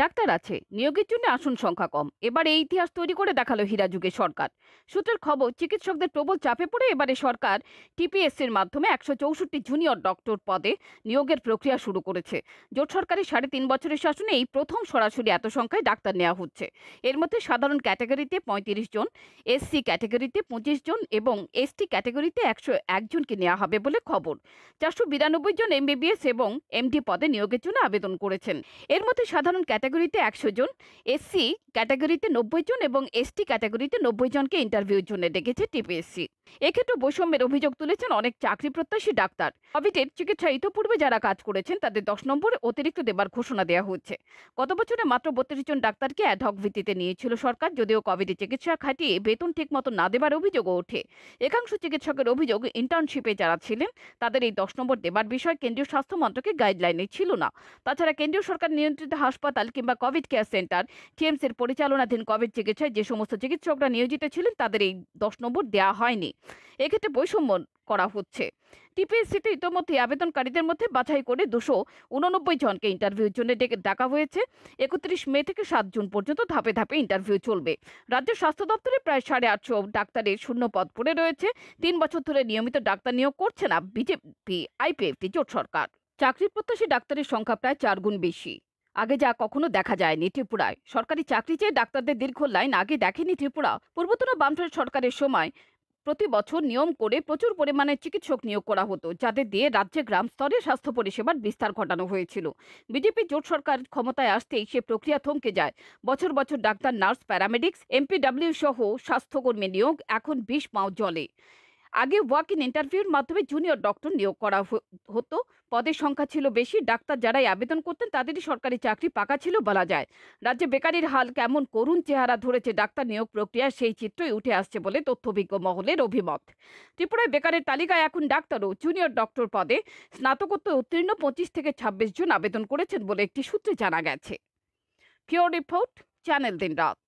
doctor আছে নিয়োগের জন্য আসন সংখ্যা কম এবার এই ইতিহাস তৈরি করে দেখালো যুগে সরকার সূত্রের খবর চিকিৎসকদের প্রবল চাপে পড়ে এবারে সরকার টিপিএসসির মাধ্যমে একশো চৌষট্টি জুনিয়র ডক্টর পদে নিয়োগের প্রক্রিয়া শুরু করেছে জোট সরকারের সাড়ে তিন বছরের শাসনে এই প্রথম সরাসরি এত সংখ্যায় ডাক্তার নেওয়া হচ্ছে এর মধ্যে সাধারণ ক্যাটাগরিতে পঁয়ত্রিশ জন এসসি ক্যাটাগরিতে পঁচিশ জন এবং এসটি ক্যাটাগরিতে একশো একজনকে নেওয়া হবে বলে খবর চারশো বিরানব্বই জন এমবিবিএস এবং এমডি পদে নিয়োগের জন্য আবেদন করেছেন এর মধ্যে সাধারণ ক্যাটাগরিতে একশো জন এসসি ক্যাটাগরিতে নব্বই জন এবং এসটি ক্যাটাগরিতে নব্বই জনকে ইন্টারভিউর জন্য ডেকেছে টিপিএসসি এক্ষেত্রে বৈষম্যের অভিযোগ তুলেছেন অনেক চাকরি প্রত্যাশী ডাক্তার কোভিডের চিকিৎসা ইতোপূর্বে যারা কাজ করেছেন তাদের দশ নম্বরে অতিরিক্ত দেবার ঘোষণা দেওয়া হচ্ছে গত বছরে মাত্র বত্রিশ জন ডাক্তারকে অ্যাডহক ভিত্তিতে নিয়েছিল সরকার যদিও কোভিডের চিকিৎসা খাটিয়ে বেতন ঠিকমতো না দেবার অভিযোগও ওঠে একাংশ চিকিৎসকের অভিযোগ ইন্টার্নশিপে যারা ছিলেন তাদের এই দশ নম্বর দেবার বিষয় কেন্দ্রীয় স্বাস্থ্য মন্ত্রকের গাইডলাইনে ছিল না তাছাড়া কেন্দ্রীয় সরকার নিয়ন্ত্রিত হাসপাতাল কিংবা কোভিড কেয়ার সেন্টার এর পরিচালনাধীন কোভিড চিকিৎসায় যে সমস্ত চিকিৎসকরা নিয়োজিত ছিলেন তাদের এই দশ নম্বর দেওয়া হয়নি এক্ষেত্রে বৈষম্য করা হচ্ছে টিপিএসসিতে ইতোমধ্যে আবেদনকারীদের মধ্যে বাছাই করে দুশো উননব্বই জনকে ইন্টারভিউর জন্য ডেকে ডাকা হয়েছে একত্রিশ মে থেকে সাত জুন পর্যন্ত ধাপে ধাপে ইন্টারভিউ চলবে রাজ্য স্বাস্থ্য দপ্তরে প্রায় সাড়ে আটশো ডাক্তারের শূন্য পদ পড়ে রয়েছে তিন বছর ধরে নিয়মিত ডাক্তার নিয়োগ করছে না বিজেপি আইপিএফটি জোট সরকার চাকরির ডাক্তারের সংখ্যা প্রায় চার গুণ বেশি আগে যা কখনো দেখা যায়নি ত্রিপুরায় সরকারি চাকরি চেয়ে ডাক্তারদের দীর্ঘ লাইন আগে দেখেনি ত্রিপুরা পূর্বতন বামফ্রন্ট সরকারের সময় প্রতি বছর নিয়ম করে প্রচুর পরিমাণে চিকিৎসক নিয়োগ করা হতো যাদের দিয়ে রাজ্যে গ্রাম স্তরে স্বাস্থ্য পরিষেবার বিস্তার ঘটানো হয়েছিল বিজেপি জোট সরকার ক্ষমতায় আসতেই সে প্রক্রিয়া থমকে যায় বছর বছর ডাক্তার নার্স প্যারামেডিক্স এমপিডাব্লিউ সহ স্বাস্থ্যকর্মী নিয়োগ এখন বিষ পাও জলে আগে ওয়াক ইন ইন্টারভিউর মাধ্যমে জুনিয়র ডক্টর নিয়োগ করা হতো পদের সংখ্যা ছিল বেশি ডাক্তার যারাই আবেদন করতেন তাদেরই সরকারি চাকরি পাকা ছিল বলা যায় রাজ্যে বেকারির হাল কেমন করুণ চেহারা ধরেছে ডাক্তার নিয়োগ প্রক্রিয়া সেই চিত্রই উঠে আসছে বলে তথ্যভিজ্ঞ মহলের অভিমত ত্রিপুরায় বেকারের তালিকায় এখন ডাক্তার ও জুনিয়র ডক্টর পদে স্নাতকোত্তর উত্তীর্ণ পঁচিশ থেকে ছাব্বিশ জন আবেদন করেছেন বলে একটি সূত্রে জানা গেছে পিওর রিপোর্ট চ্যানেল দিন রাত